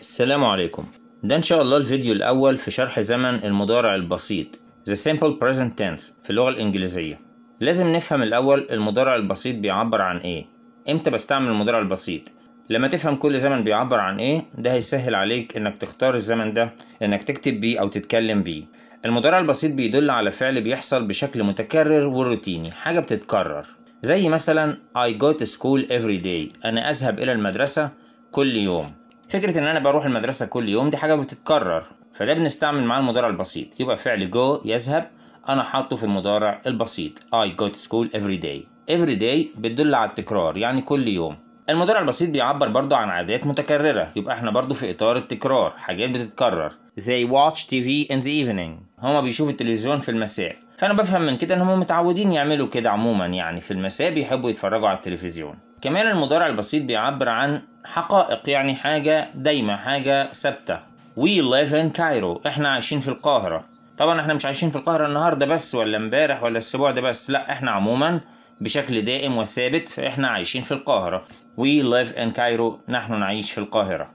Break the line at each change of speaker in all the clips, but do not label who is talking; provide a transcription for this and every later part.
السلام عليكم ده ان شاء الله الفيديو الاول في شرح زمن المضارع البسيط The Simple Present Tense في اللغة الانجليزية لازم نفهم الاول المضارع البسيط بيعبر عن ايه امتى بستعمل المضارع البسيط لما تفهم كل زمن بيعبر عن ايه ده هيسهل عليك انك تختار الزمن ده انك تكتب بيه او تتكلم بيه المضارع البسيط بيدل على فعل بيحصل بشكل متكرر وروتيني حاجة بتتكرر زي مثلا I go to school every day أنا أذهب إلى المدرسة كل يوم فكرة ان انا بروح المدرسة كل يوم دي حاجة بتتكرر فده بنستعمل معاه المضارع البسيط يبقى فعل جو يذهب انا حاطه في المضارع البسيط I go to school every day every day بتدل على التكرار يعني كل يوم المضارع البسيط بيعبر برضه عن عادات متكررة يبقى احنا برضه في اطار التكرار حاجات بتتكرر they watch TV in the evening هما بيشوفوا التلفزيون في المساء فانا بفهم من كده ان هما متعودين يعملوا كده عموما يعني في المساء بيحبوا يتفرجوا على التلفزيون كمان المضارع البسيط بيعبر عن حقائق يعني حاجة دايمة حاجة ثابتة We live in Cairo احنا عايشين في القاهرة طبعا احنا مش عايشين في القاهرة النهاردة بس ولا امبارح ولا الاسبوع ده بس لا احنا عموما بشكل دائم وثابت فاحنا عايشين في القاهرة We live in Cairo نحن نعيش في القاهرة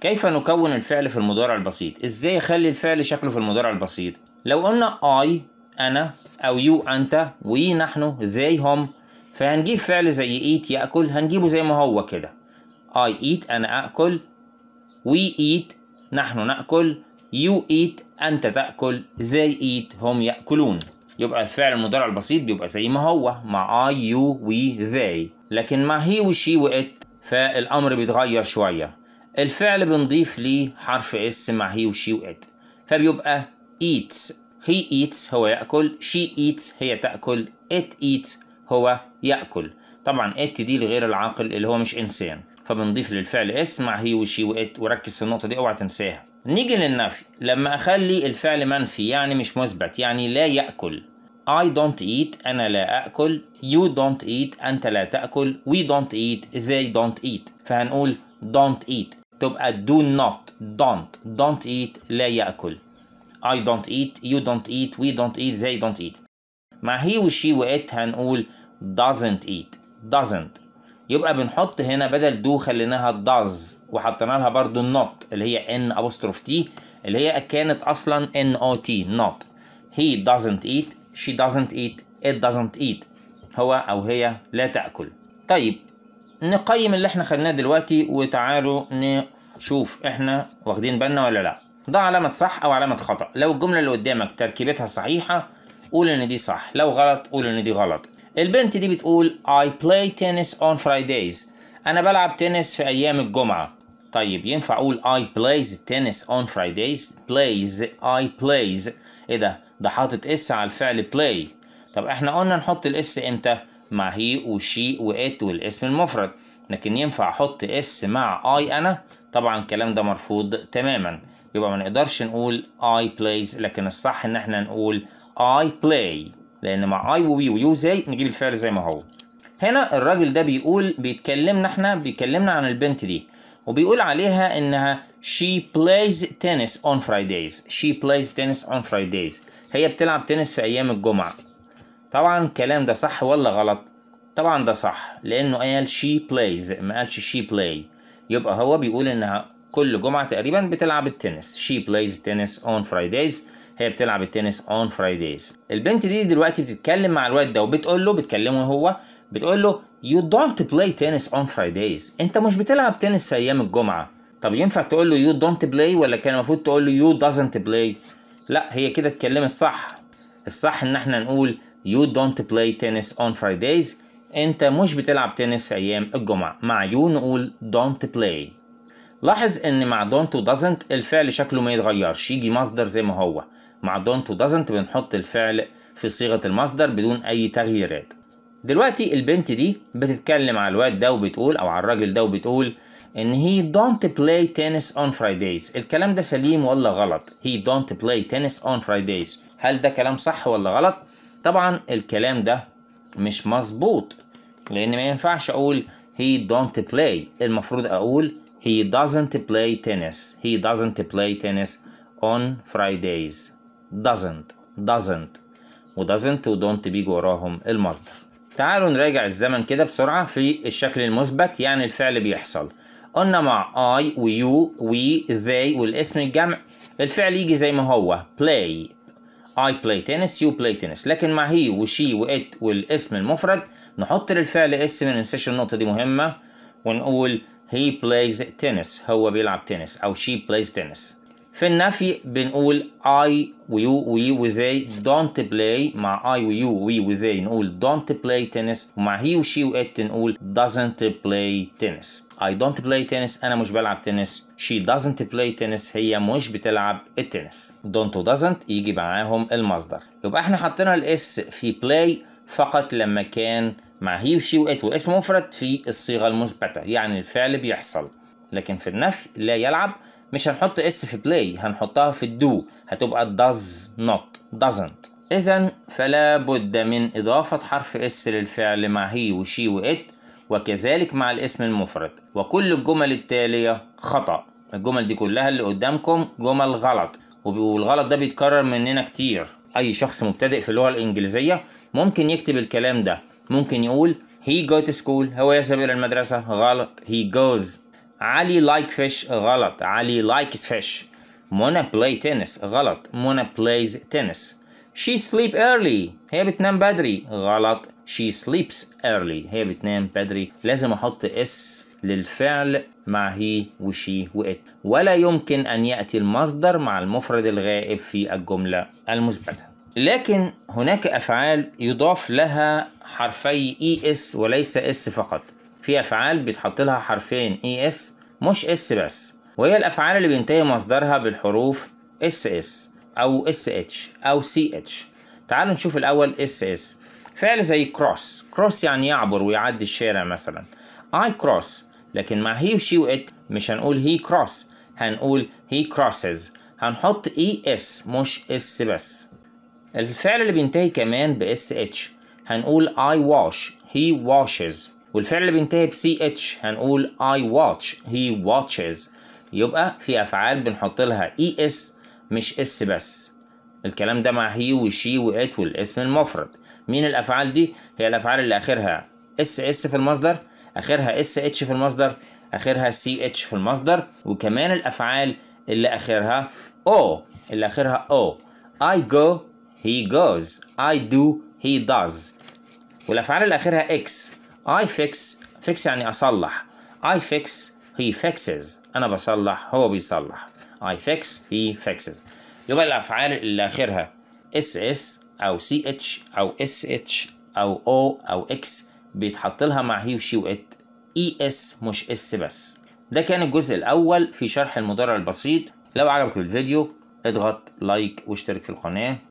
كيف نكون الفعل في المضارع البسيط ازاي اخلي الفعل شكله في المضارع البسيط لو قلنا I انا او يو انت وي نحن they هم فهنجيب فعل زي ايت ياكل هنجيبه زي ما هو كده I eat انا اكل We eat نحن ناكل You eat انت تاكل They eat هم ياكلون يبقى الفعل المضارع البسيط بيبقى زي ما هو مع I, you, we, they لكن مع هي وشي وات فالامر بيتغير شويه الفعل بنضيف ليه حرف اس مع هي وشي وات فبيبقى eats he eats هو ياكل she eats هي تاكل it eats هو يأكل طبعا ات دي لغير العاقل اللي هو مش انسان فبنضيف للفعل اس مع هي وشي وات وركز في النقطه دي اوعى تنساها نيجي للنفي لما اخلي الفعل منفي يعني مش مثبت يعني لا ياكل I don't eat أنا لا أكل You don't eat أنت لا تأكل We don't eat They don't eat فهنقول don't eat تبقى do not don't don't eat لا يأكل I don't eat You don't eat We don't eat They don't eat مع هي وشي وات هنقول doesn't eat doesn't يبقى بنحط هنا بدل دو خليناها does وحطينا لها برضو not اللي هي n apostrophe t اللي هي كانت اصلا n o t not he doesn't eat she doesn't eat it doesn't eat هو او هي لا تاكل طيب نقيم اللي احنا خدناه دلوقتي وتعالوا نشوف احنا واخدين بالنا ولا لا ده علامة صح أو علامة خطأ لو الجملة اللي قدامك تركيبتها صحيحة قول ان دي صح لو غلط قول ان دي غلط البنت دي بتقول I play tennis on Fridays انا بلعب تنس في ايام الجمعه طيب ينفع اقول I plays tennis on Fridays plays I plays ايه ده ده حاطط اس على الفعل play طب احنا قلنا نحط الاس امتى مع هي وشي وات والاسم المفرد لكن ينفع احط اس مع اي انا طبعا الكلام ده مرفوض تماما يبقى ما نقدرش نقول I plays لكن الصح ان احنا نقول I play لان مع اي و you زي نجيب الفعل زي ما هو هنا الراجل ده بيقول بيتكلمنا احنا بيكلمنا عن البنت دي وبيقول عليها انها she plays tennis on Fridays she plays tennis on Fridays هي بتلعب تنس في ايام الجمعة طبعا الكلام ده صح ولا غلط طبعا ده صح لانه قال she plays ما قالش she play يبقى هو بيقول انها كل جمعة تقريبا بتلعب التنس she plays tennis on Fridays هي بتلعب التنس اون فرايدايز البنت دي دلوقتي بتتكلم مع الواد ده وبتقول له بتكلمه هو بتقول له يو دونت بلاي تنس اون فرايدايز انت مش بتلعب تنس في ايام الجمعه طب ينفع تقول له يو دونت بلاي ولا كان المفروض تقول له يو دازنت بلاي لا هي كده اتكلمت صح الصح ان احنا نقول يو دونت بلاي تنس اون فرايدايز انت مش بتلعب تنس في ايام الجمعه مع يو نقول دونت بلاي لاحظ ان مع دونت ودازنت الفعل شكله ما يتغيرش يجي مصدر زي ما هو مع don't و doesn't بنحط الفعل في صيغة المصدر بدون أي تغييرات دلوقتي البنت دي بتتكلم على الواد ده وبتقول أو على الراجل ده وبتقول إن he don't play tennis on Fridays الكلام ده سليم ولا غلط he don't play tennis on Fridays هل ده كلام صح ولا غلط طبعا الكلام ده مش مظبوط لأن ما ينفعش أقول he don't play المفروض أقول he doesn't play tennis he doesn't play tennis on Fridays doesn't doesn't و doesn't و don't بيجوا وراهم المصدر تعالوا نراجع الزمن كده بسرعة في الشكل المثبت يعني الفعل بيحصل قلنا مع I و you و they والاسم الجمع الفعل يجي زي ما هو play I play tennis you play tennis لكن مع he و she و it والاسم المفرد نحط للفعل اسم ما ننساش النقطة دي مهمة ونقول he plays tennis هو بيلعب تنس أو she plays tennis في النفي بنقول I ويو وي وذي don't play مع I ويو وي وذي نقول don't play tennis ومع he وشي وات نقول doesn't play tennis I don't play tennis أنا مش بلعب تنس she doesn't play tennis هي مش بتلعب التنس don't و doesn't يجي معاهم المصدر يبقى احنا حطينا الاس في play فقط لما كان مع هي وشي وات واسم مفرد في الصيغة المثبتة يعني الفعل بيحصل لكن في النفي لا يلعب مش هنحط اس في بلاي هنحطها في الدو هتبقى does not doesn't إذا فلا بد من إضافة حرف اس للفعل مع هي وشي وإت وكذلك مع الاسم المفرد وكل الجمل التالية خطأ الجمل دي كلها اللي قدامكم جمل غلط والغلط ده بيتكرر مننا كتير أي شخص مبتدئ في اللغة الإنجليزية ممكن يكتب الكلام ده ممكن يقول he جو تو school هو يذهب إلى المدرسة غلط he goes علي لايك فيش غلط علي لايكس فيش منى بلاي تنس غلط منى بلايز تنس شي سليب ايرلي هي بتنام بدري غلط شي سليبس ايرلي هي بتنام بدري لازم احط اس للفعل مع هي وشي وإت ولا يمكن أن يأتي المصدر مع المفرد الغائب في الجملة المثبتة لكن هناك أفعال يضاف لها حرفي إي e إس وليس إس فقط في أفعال بيتحط لها حرفين اي e اس مش اس بس وهي الأفعال اللي بينتهي مصدرها بالحروف اس اس أو اتش أو اتش تعالوا نشوف الأول اس اس فعل زي cross cross يعني يعبر ويعدي الشارع مثلا I cross لكن مع هي وشي وات مش هنقول هي cross هنقول هي crosses هنحط اي e اس مش اس بس الفعل اللي بينتهي كمان باس اتش هنقول I wash هي washes والفعل بينتهي بسي اتش هنقول اي واتش هي واتشز يبقى في افعال بنحط لها اي e اس مش اس بس الكلام ده مع هي وشي وات والاسم المفرد مين الافعال دي هي الافعال اللي اخرها اس اس في المصدر اخرها اس اتش في المصدر اخرها سي اتش في المصدر وكمان الافعال اللي اخرها او اللي اخرها او I go he goes I do he does والافعال اللي اخرها x I fix fix يعني أصلح I fix he fixes أنا بصلح هو بيصلح I fix he fixes يبقى الأفعال اللي آخرها SS أو CH أو SH أو O أو X بيتحط لها مع هي وشي وإت ES مش S بس ده كان الجزء الأول في شرح المضارع البسيط لو عجبك الفيديو اضغط لايك واشترك في القناة